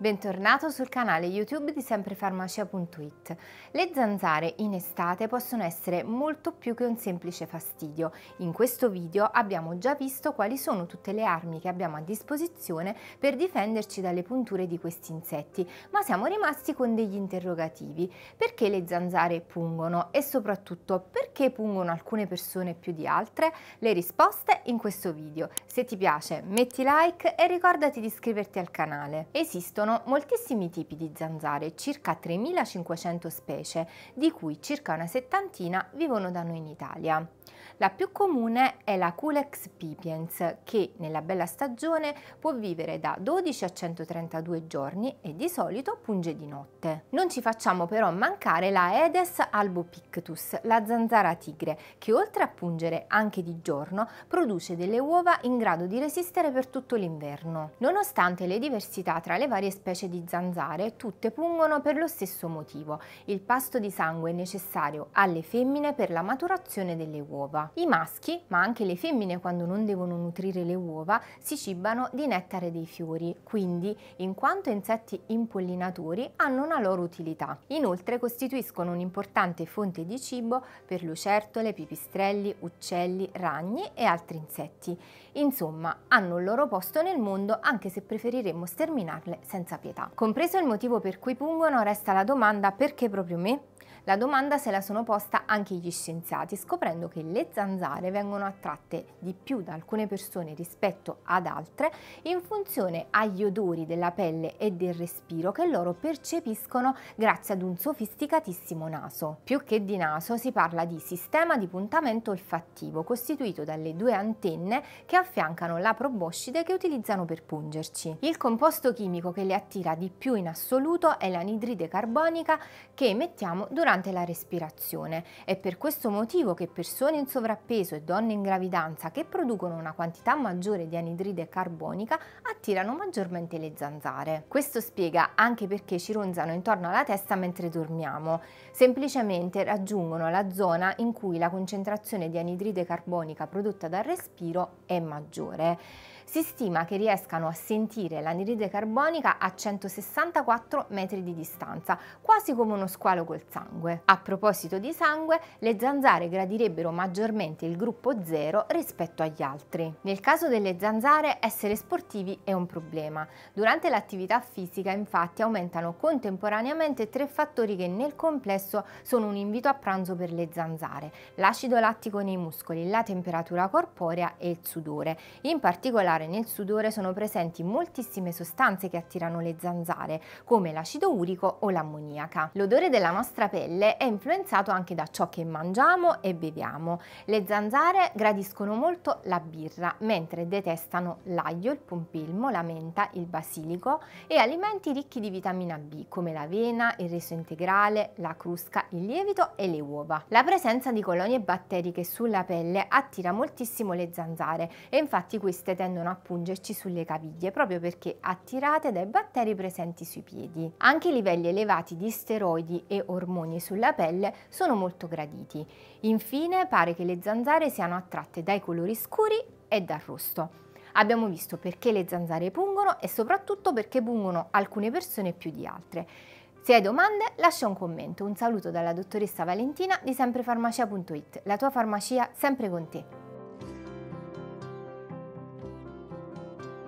Bentornato sul canale YouTube di semprefarmacia.it. Le zanzare in estate possono essere molto più che un semplice fastidio. In questo video abbiamo già visto quali sono tutte le armi che abbiamo a disposizione per difenderci dalle punture di questi insetti, ma siamo rimasti con degli interrogativi. Perché le zanzare pungono e soprattutto perché pungono alcune persone più di altre? Le risposte in questo video. Se ti piace metti like e ricordati di iscriverti al canale. Esistono sono moltissimi tipi di zanzare, circa 3500 specie, di cui circa una settantina vivono da noi in Italia. La più comune è la Culex pipiens, che nella bella stagione può vivere da 12 a 132 giorni e di solito punge di notte. Non ci facciamo però mancare la Edes albopictus, la zanzara tigre, che oltre a pungere anche di giorno, produce delle uova in grado di resistere per tutto l'inverno. Nonostante le diversità tra le varie specie di zanzare, tutte pungono per lo stesso motivo. Il pasto di sangue necessario alle femmine per la maturazione delle uova uova. I maschi, ma anche le femmine quando non devono nutrire le uova, si cibano di nettare dei fiori, quindi in quanto insetti impollinatori hanno una loro utilità. Inoltre costituiscono un'importante fonte di cibo per lucertole, pipistrelli, uccelli, ragni e altri insetti. Insomma, hanno il loro posto nel mondo anche se preferiremmo sterminarle senza pietà. Compreso il motivo per cui pungono resta la domanda perché proprio me? La domanda se la sono posta anche gli scienziati, scoprendo che le zanzare vengono attratte di più da alcune persone rispetto ad altre in funzione agli odori della pelle e del respiro che loro percepiscono grazie ad un sofisticatissimo naso. Più che di naso si parla di sistema di puntamento olfattivo costituito dalle due antenne che affiancano la proboscide che utilizzano per pungerci. Il composto chimico che le attira di più in assoluto è l'anidride carbonica che emettiamo durante durante la respirazione. È per questo motivo che persone in sovrappeso e donne in gravidanza che producono una quantità maggiore di anidride carbonica attirano maggiormente le zanzare. Questo spiega anche perché ci ronzano intorno alla testa mentre dormiamo. Semplicemente raggiungono la zona in cui la concentrazione di anidride carbonica prodotta dal respiro è maggiore. Si stima che riescano a sentire l'anidride carbonica a 164 metri di distanza, quasi come uno squalo col sangue. A proposito di sangue, le zanzare gradirebbero maggiormente il gruppo 0 rispetto agli altri. Nel caso delle zanzare, essere sportivi è un problema. Durante l'attività fisica, infatti, aumentano contemporaneamente tre fattori che nel complesso sono un invito a pranzo per le zanzare, l'acido lattico nei muscoli, la temperatura corporea e il sudore. In particolare particolare nel sudore sono presenti moltissime sostanze che attirano le zanzare, come l'acido urico o l'ammoniaca. L'odore della nostra pelle è influenzato anche da ciò che mangiamo e beviamo. Le zanzare gradiscono molto la birra, mentre detestano l'aglio, il pompilmo, la menta, il basilico e alimenti ricchi di vitamina B come l'avena, il riso integrale, la crusca, il lievito e le uova. La presenza di colonie batteriche sulla pelle attira moltissimo le zanzare e infatti queste tendono a pungerci sulle caviglie proprio perché attirate dai batteri presenti sui piedi. Anche i livelli elevati di steroidi e ormoni sulla pelle sono molto graditi. Infine pare che le zanzare siano attratte dai colori scuri e dal rosso. Abbiamo visto perché le zanzare pungono e soprattutto perché pungono alcune persone più di altre. Se hai domande lascia un commento. Un saluto dalla dottoressa Valentina di semprefarmacia.it, la tua farmacia sempre con te.